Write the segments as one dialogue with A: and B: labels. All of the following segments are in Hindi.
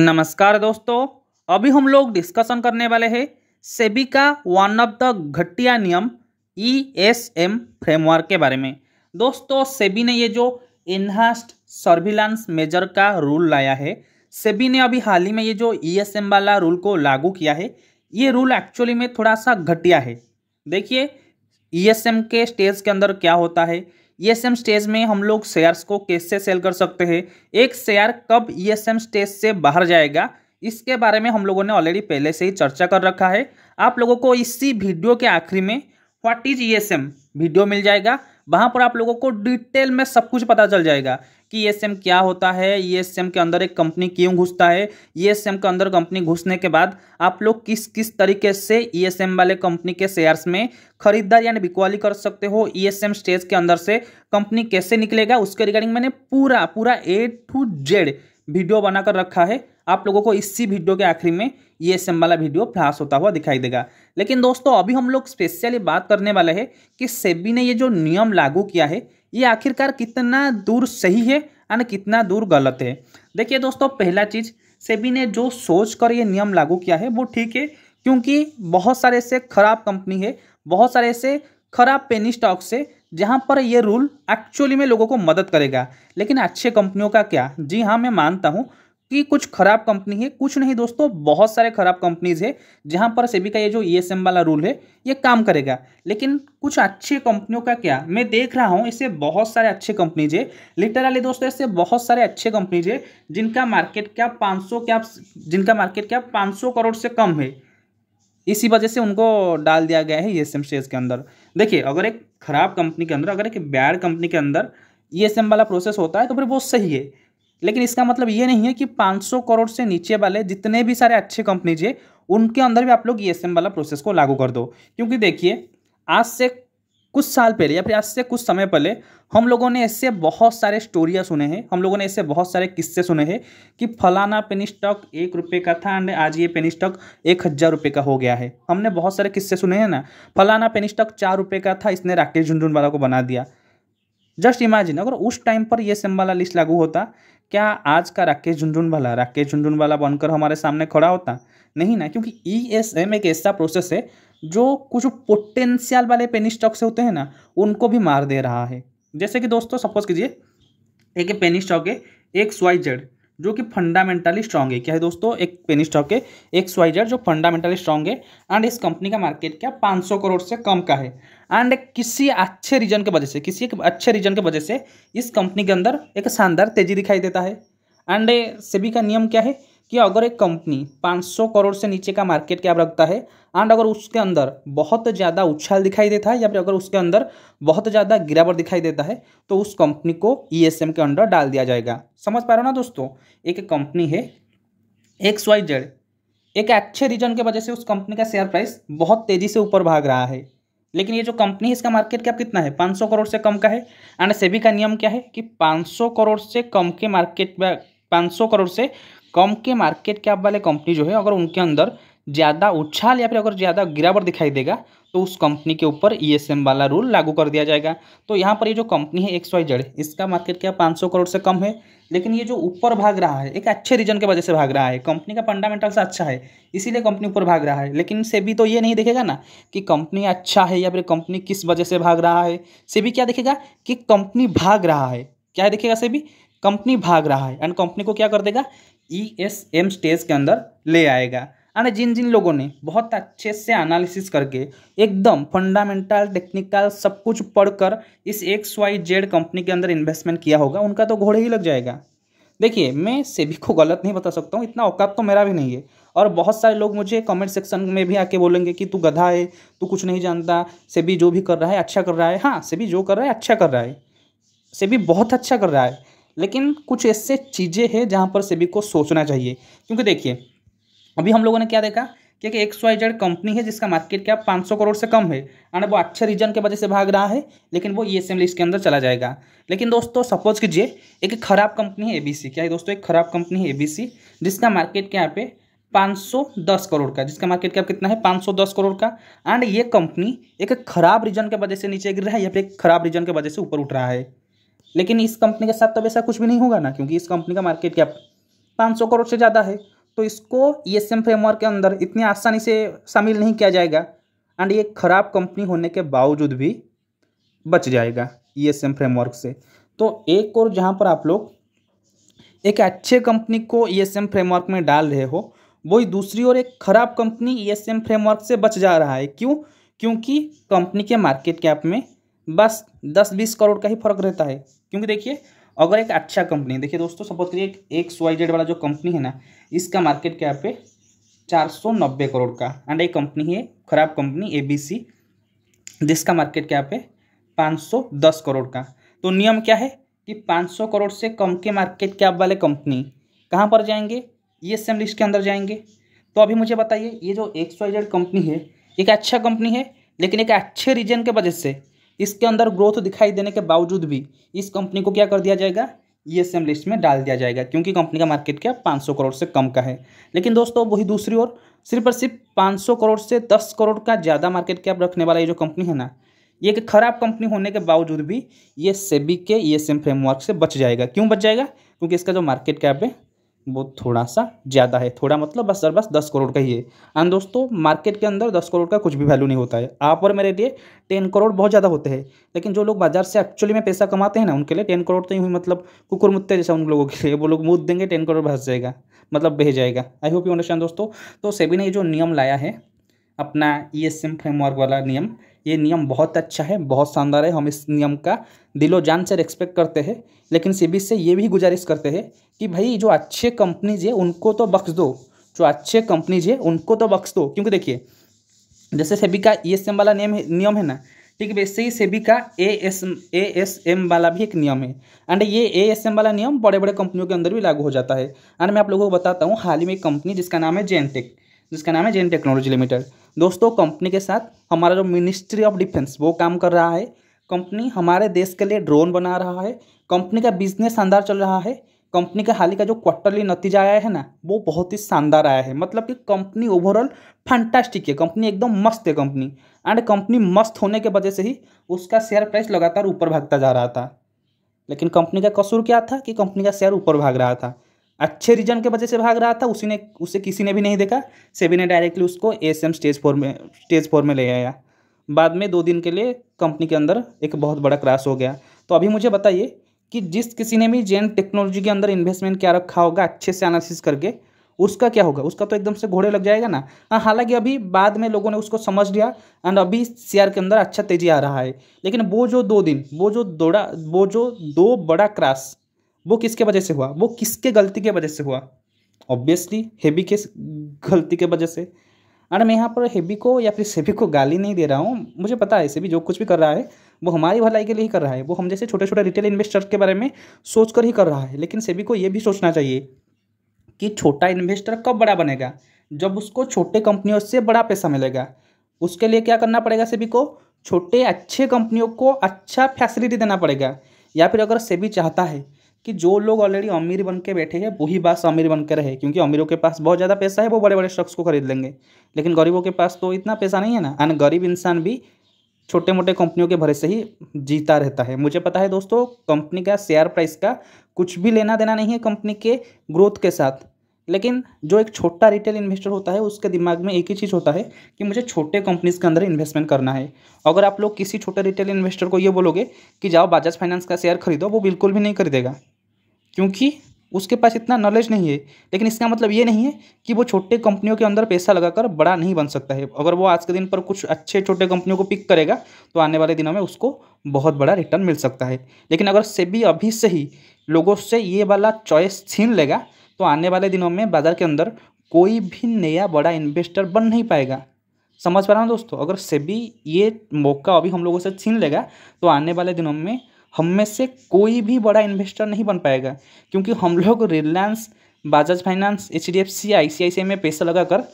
A: नमस्कार दोस्तों अभी हम लोग डिस्कशन करने वाले हैं सेबी का वन ऑफ द घटिया नियम ई एस एम फ्रेमवर्क के बारे में दोस्तों सेबी ने ये जो इन्हास्ट सर्विलांस मेजर का रूल लाया है सेबी ने अभी हाल ही में ये जो ई एस एम वाला रूल को लागू किया है ये रूल एक्चुअली में थोड़ा सा घटिया है देखिए ई एस एम के स्टेज के अंदर क्या होता है ई एस एम स्टेज में हम लोग शेयर्स को कैसे सेल कर सकते हैं एक शेयर कब ई एस एम स्टेज से बाहर जाएगा इसके बारे में हम लोगों ने ऑलरेडी पहले से ही चर्चा कर रखा है आप लोगों को इसी वीडियो के आखिरी में what is E S M video मिल जाएगा वहाँ पर आप लोगों को डिटेल में सब कुछ पता चल जाएगा कि ईएसएम e क्या होता है ईएसएम e के अंदर एक कंपनी क्यों घुसता है ईएसएम e के अंदर कंपनी घुसने के बाद आप लोग किस किस तरीके से ईएसएम वाले कंपनी के शेयर्स में खरीदार यानी बिकवाली कर सकते हो ईएसएम स्टेज के अंदर से कंपनी कैसे निकलेगा उसके रिगार्डिंग मैंने पूरा पूरा ए टू जेड वीडियो बनाकर रखा है आप लोगों को इसी वीडियो के आखिरी में ये एम वाला वीडियो फ्लाश होता हुआ दिखाई देगा लेकिन दोस्तों अभी हम लोग स्पेशली बात करने वाले हैं कि सेबी ने ये जो नियम लागू किया है ये आखिरकार कितना दूर सही है और कितना दूर गलत है देखिए दोस्तों पहला चीज़ सेबी ने जो सोच कर ये नियम लागू किया है वो ठीक है क्योंकि बहुत सारे ऐसे खराब कंपनी है बहुत सारे ऐसे खराब पेनी स्टॉक से जहाँ पर ये रूल एक्चुअली में लोगों को मदद करेगा लेकिन अच्छे कंपनियों का क्या जी हाँ मैं मानता हूँ कि कुछ खराब कंपनी है कुछ नहीं दोस्तों बहुत सारे खराब कंपनीज है जहां पर सेबी का ये जो ई e वाला रूल है ये काम करेगा लेकिन कुछ अच्छी कंपनियों का क्या मैं देख रहा हूं इससे बहुत सारे अच्छे कंपनीज है लिटरली दोस्तों इससे बहुत सारे अच्छे कंपनीज है जिनका मार्केट क्या पाँच क्या जिनका मार्केट क्या पाँच करोड़ से कम है इसी वजह से उनको डाल दिया गया है ई e एस के अंदर देखिए अगर एक खराब कंपनी के अंदर अगर एक बैड कंपनी के अंदर ई e वाला प्रोसेस होता है तो फिर वो सही है लेकिन इसका मतलब ये नहीं है कि 500 करोड़ से नीचे वाले जितने भी सारे अच्छे कंपनीज है उनके अंदर भी आप लोग ई e वाला प्रोसेस को लागू कर दो क्योंकि देखिए आज से कुछ साल पहले या फिर आज से कुछ समय पहले हम लोगों ने ऐसे बहुत सारे स्टोरियाँ सुने हैं हम लोगों ने ऐसे बहुत सारे किस्से सुने हैं कि फलाना पेनी स्टॉक एक रुपये का था एंड आज ये पेनी स्टॉक एक हज़ार रुपये का हो गया है हमने बहुत सारे किस्से सुने हैं ना फलाना पेनी स्टॉक चार रुपये का था इसने राकेश झुंझुनवाला को बना दिया जस्ट इमेजिन अगर उस टाइम पर सिम e वाला लिस्ट लागू होता क्या आज का राकेश वाला राकेश झुंझुन वाला बनकर हमारे सामने खड़ा होता नहीं ना क्योंकि ई एस एम एक ऐसा प्रोसेस है जो कुछ पोटेंशियल वाले पेनी स्टॉक्स होते हैं ना उनको भी मार दे रहा है जैसे कि दोस्तों सपोज कीजिए एक पेनी स्टॉक है एक स्वाइजेड जो कि फंडामेंटली स्ट्रांग है क्या है दोस्तों एक पेनी स्टॉक है एक स्वाइजर जो फंडामेंटली स्ट्रांग है एंड इस कंपनी का मार्केट क्या 500 करोड़ से कम का है एंड किसी अच्छे रीजन के वजह से किसी एक अच्छे रीजन के वजह से इस कंपनी के अंदर एक शानदार तेजी दिखाई देता है एंड सेबी का नियम क्या है कि अगर एक कंपनी 500 करोड़ से नीचे का मार्केट कैप रखता है एंड अगर उसके अंदर बहुत ज़्यादा उछाल दिखाई देता है या फिर अगर उसके अंदर बहुत ज़्यादा गिरावट दिखाई देता है तो उस कंपनी को ई e के अंडर डाल दिया जाएगा समझ पा रहे हो ना दोस्तों एक कंपनी है एक्स वाई जेड एक अच्छे रीजन की वजह से उस कंपनी का शेयर प्राइस बहुत तेज़ी से ऊपर भाग रहा है लेकिन ये जो कंपनी है इसका मार्केट कैप कितना है 500 करोड़ से कम का है एंड सेबी का नियम क्या है कि 500 करोड़ से कम के मार्केट 500 करोड़ से कम के मार्केट कैप वाले कंपनी जो है अगर उनके अंदर ज़्यादा उछाल या फिर अगर ज़्यादा गिरावट दिखाई देगा तो उस कंपनी के ऊपर ई e वाला रूल लागू कर दिया जाएगा तो यहाँ पर ये जो कंपनी है एक्स वाई जेड इसका मार्केट कैप 500 करोड़ से कम है लेकिन ये जो ऊपर भाग रहा है एक अच्छे रीजन के वजह से भाग रहा है कंपनी का फंडामेंटल्स अच्छा है इसीलिए कंपनी ऊपर भाग रहा है लेकिन से भी तो ये नहीं देखेगा ना कि कंपनी अच्छा है या फिर कंपनी किस वजह से भाग रहा है से भी क्या देखेगा कि कंपनी भाग रहा है क्या देखेगा से भी कंपनी भाग रहा है एंड कंपनी को क्या कर देगा ई एस एम स्टेज के अंदर ले आएगा यानी जिन जिन लोगों ने बहुत अच्छे से एनालिसिस करके एकदम फंडामेंटल टेक्निकल सब कुछ पढ़कर इस एक्स वाई जेड कंपनी के अंदर इन्वेस्टमेंट किया होगा उनका तो घोड़े ही लग जाएगा देखिए मैं सेबी को गलत नहीं बता सकता हूँ इतना औकात तो मेरा भी नहीं है और बहुत सारे लोग मुझे कमेंट सेक्शन में भी आके बोलेंगे कि तू गधा है तू कुछ नहीं जानता सेबी जो भी कर रहा है अच्छा कर रहा है हाँ सेबी जो कर रहा है अच्छा कर रहा है सेबी बहुत अच्छा कर रहा है लेकिन कुछ ऐसे चीज़ें हैं जहाँ पर सभी को सोचना चाहिए क्योंकि देखिए अभी हम लोगों ने क्या देखा क्या एक्स वाई जेड कंपनी है जिसका मार्केट कैप 500 करोड़ से कम है एंड वो अच्छे रीजन के वजह से भाग रहा है लेकिन वो ई एस लिस्ट के अंदर चला जाएगा लेकिन दोस्तों सपोज कीजिए एक खराब कंपनी है एबीसी क्या है दोस्तों एक खराब कंपनी है एबीसी जिसका मार्केट क्या पे 510 करोड़ का जिसका मार्केट क्या कितना है 510 करोड़ का एंड ये कंपनी एक खराब रीजन के वजह से नीचे गिर रहा है या फिर एक खराब रीजन के वजह से ऊपर उठ रहा है लेकिन इस कंपनी के साथ तब ऐसा कुछ भी नहीं होगा ना क्योंकि इस कंपनी का मार्केट कैप पाँच सौ करोड़ से ज़्यादा है तो इसको ई e फ्रेमवर्क के अंदर इतनी आसानी से शामिल नहीं किया जाएगा एंड ये खराब कंपनी होने के बावजूद भी बच जाएगा ई e फ्रेमवर्क से तो एक और जहाँ पर आप लोग एक अच्छे कंपनी को ई e फ्रेमवर्क में डाल रहे हो वही दूसरी ओर एक खराब कंपनी ई फ्रेमवर्क से बच जा रहा है क्यों क्योंकि कंपनी के मार्केट कैप में बस दस बीस करोड़ का ही फर्क रहता है क्योंकि देखिए अगर एक अच्छा कंपनी देखिए दोस्तों सपोज करिए एक वाई जेड वाला जो कंपनी है ना इसका मार्केट कैप है चार सौ नब्बे करोड़ का एंड एक कंपनी है खराब कंपनी ए बी सी जिसका मार्केट कैप है पाँच सौ दस करोड़ का तो नियम क्या है कि पाँच सौ करोड़ से कम के मार्केट कैप वाले कंपनी कहाँ पर जाएंगे ये सेम लिस्ट के अंदर जाएंगे तो अभी मुझे बताइए ये जो एक्स वाई जेड कंपनी है एक अच्छा कंपनी है लेकिन एक अच्छे रीजन के वजह से इसके अंदर ग्रोथ दिखाई देने के बावजूद भी इस कंपनी को क्या कर दिया जाएगा एस एम लिस्ट में डाल दिया जाएगा क्योंकि कंपनी का मार्केट क्या 500 करोड़ से कम का है लेकिन दोस्तों वही दूसरी ओर सिर्फ और सिर्फ सौ करोड़ से दस करोड़ का ज़्यादा मार्केट कैप रखने वाला ये जो कंपनी है ना ये एक खराब कंपनी होने के बावजूद भी ये सेबी के ई एस एम फ्रेमवर्क से बच जाएगा क्यों बच जाएगा क्योंकि इसका जो मार्केट कैप है वो थोड़ा सा ज़्यादा है थोड़ा मतलब बस सर बस दस करोड़ का ही है एंड दोस्तों मार्केट के अंदर दस करोड़ का कुछ भी वैल्यू नहीं होता है आप और मेरे लिए टेन करोड़ बहुत ज़्यादा होते हैं लेकिन जो लोग बाजार से एक्चुअली में पैसा कमाते हैं ना उनके लिए टेन करोड़ तो ही मतलब कुकुर मुत्ते जैसा उन लोगों के लिए वो लोग मुद देंगे टेन करोड़ भस जाएगा मतलब बह जाएगा आई होप यू अंडरस्टैंड दोस्तों तो सेबी ने ये जो नियम लाया है अपना ई एस एम फ्रेमवर्क वाला नियम ये नियम बहुत अच्छा है बहुत शानदार है हम इस नियम का दिलो जान से रेस्पेक्ट करते हैं लेकिन सेबी से ये भी गुजारिश करते हैं कि भाई जो अच्छे कंपनीज है उनको तो बख्श दो जो अच्छे कंपनीज है उनको तो बख्श दो क्योंकि देखिए जैसे सेबी का ई एस एम वाला नियम नियम है ना ठीक वैसे ही सेबी का A S A S M वाला भी एक नियम है एंड ये ए एस एम वाला नियम बड़े बड़े कंपनियों के अंदर भी लागू हो जाता है एंड मैं आप लोगों को बताता हूँ हाल ही में एक कंपनी जिसका नाम है जेनटेक जिसका तो नाम है जैन टेक्नोलॉजी लिमिटेड दोस्तों कंपनी के साथ हमारा जो मिनिस्ट्री ऑफ डिफेंस वो काम कर रहा है कंपनी हमारे देश के लिए ड्रोन बना रहा है कंपनी का बिजनेस शानदार चल रहा है कंपनी का हाल ही का जो क्वार्टरली नतीजा आया है ना वो बहुत ही शानदार आया है मतलब कि कंपनी ओवरऑल फैंटास्टिक है कंपनी एकदम मस्त है कंपनी एंड कंपनी मस्त होने के वजह से ही उसका शेयर प्राइस लगातार ऊपर भागता जा रहा था लेकिन कंपनी का कसूर क्या था कि कंपनी का शेयर ऊपर भाग रहा था अच्छे रीजन के वजह से भाग रहा था उसी ने उसे किसी ने भी नहीं देखा सेबी ने डायरेक्टली उसको एस एम स्टेज फोर में स्टेज फोर में ले आया बाद में दो दिन के लिए कंपनी के अंदर एक बहुत बड़ा क्रैश हो गया तो अभी मुझे बताइए कि जिस किसी ने भी जेन टेक्नोलॉजी के अंदर इन्वेस्टमेंट क्या रखा होगा अच्छे से एनालिसिस करके उसका क्या होगा उसका तो एकदम से घोड़े लग जाएगा ना हाँ हालांकि अभी बाद में लोगों ने उसको समझ लिया एंड अभी शेयर के अंदर अच्छा तेजी आ रहा है लेकिन वो जो दो दिन वो जो दौड़ा वो जो दो बड़ा क्रैश वो किसके वजह से हुआ वो किसके गलती के वजह से हुआ ऑब्वियसली हेबी के गलती के वजह से अरे मैं यहाँ पर हेबी को या फिर सेबी को गाली नहीं दे रहा हूँ मुझे पता है सेबी जो कुछ भी कर रहा है वो हमारी भलाई के लिए ही कर रहा है वो हम जैसे छोटे छोटे रिटेल इन्वेस्टर के बारे में सोच कर ही कर रहा है लेकिन सेबी को ये भी सोचना चाहिए कि छोटा इन्वेस्टर कब बड़ा बनेगा जब उसको छोटे कंपनियों से बड़ा पैसा मिलेगा उसके लिए क्या करना पड़ेगा सेबी को छोटे अच्छे कंपनियों को अच्छा फैसिलिटी देना पड़ेगा या फिर अगर सेबी चाहता है कि जो लोग ऑलरेडी अमीर बन के बैठे हैं वही बास अमीर बन के रहे क्योंकि अमीरों के पास बहुत ज़्यादा पैसा है वो बड़े बड़े शख्स को खरीद लेंगे लेकिन गरीबों के पास तो इतना पैसा नहीं है ना एंड गरीब इंसान भी छोटे मोटे कंपनियों के भरे से ही जीता रहता है मुझे पता है दोस्तों कंपनी का शेयर प्राइस का कुछ भी लेना देना नहीं है कंपनी के ग्रोथ के साथ लेकिन जो एक छोटा रिटेल इन्वेस्टर होता है उसके दिमाग में एक ही चीज़ होता है कि मुझे छोटे कंपनीज़ के अंदर इन्वेस्टमेंट करना है अगर आप लोग किसी छोटे रिटेल इन्वेस्टर को ये बोलोगे कि जाओ बजाज फाइनेंस का शेयर खरीदो वो बिल्कुल भी नहीं खरीदेगा क्योंकि उसके पास इतना नॉलेज नहीं है लेकिन इसका मतलब ये नहीं है कि वो छोटे कंपनियों के अंदर पैसा लगाकर बड़ा नहीं बन सकता है अगर वो आज के दिन पर कुछ अच्छे छोटे कंपनियों को पिक करेगा तो आने वाले दिनों में उसको बहुत बड़ा रिटर्न मिल सकता है लेकिन अगर सेबी अभी से ही लोगों से ये वाला चॉइस छीन लेगा तो आने वाले दिनों में बाज़ार के अंदर कोई भी नया बड़ा इन्वेस्टर बन नहीं पाएगा समझ पा रहा हूँ दोस्तों अगर सेबी ये मौका अभी हम लोगों से छीन लेगा तो आने वाले दिनों में हम में से कोई भी बड़ा इन्वेस्टर नहीं बन पाएगा क्योंकि हम लोग Reliance Bajaj finance H D F C I C I C I में पैसा लगाकर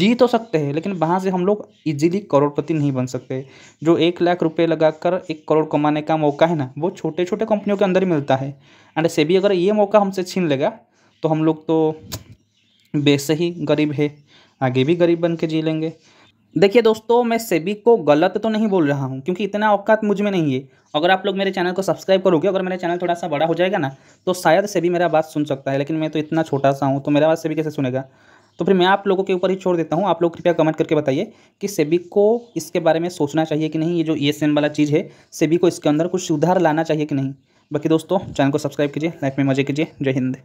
A: जी तो सकते हैं लेकिन वहाँ से हम लोग इजीली करोड़पति नहीं बन सकते जो एक लाख रुपए लगाकर एक करोड़ कमाने का मौका है ना वो छोटे छोटे कंपनियों के अंदर ही मिलता है एंड सेबी अगर ये मौका हमसे छीन लेगा तो हम लोग तो वैसे ही गरीब है आगे भी गरीब बन के जी लेंगे देखिए दोस्तों मैं सेबी को गलत तो नहीं बोल रहा हूँ क्योंकि इतना औकात मुझ में नहीं है अगर आप लोग मेरे चैनल को सब्सक्राइब करोगे अगर मेरा चैनल थोड़ा सा बड़ा हो जाएगा ना तो शायद सेबी मेरा बात सुन सकता है लेकिन मैं तो इतना छोटा सा हूँ तो मेरा बात सेबी कैसे सुनेगा तो फिर मैं आप लोगों के ऊपर ही छोड़ देता हूँ आप लोग कृपया कमेंट करके बताइए कि सेबी को इसके बारे में सोचना चाहिए कि नहीं ये जो ई e वाला चीज़ है सेबी को इसके अंदर कुछ सुधार लाना चाहिए कि नहीं बाकी दोस्तों चैनल को सब्सक्राइब कीजिए लाइफ में मजे कीजिए जय हिंद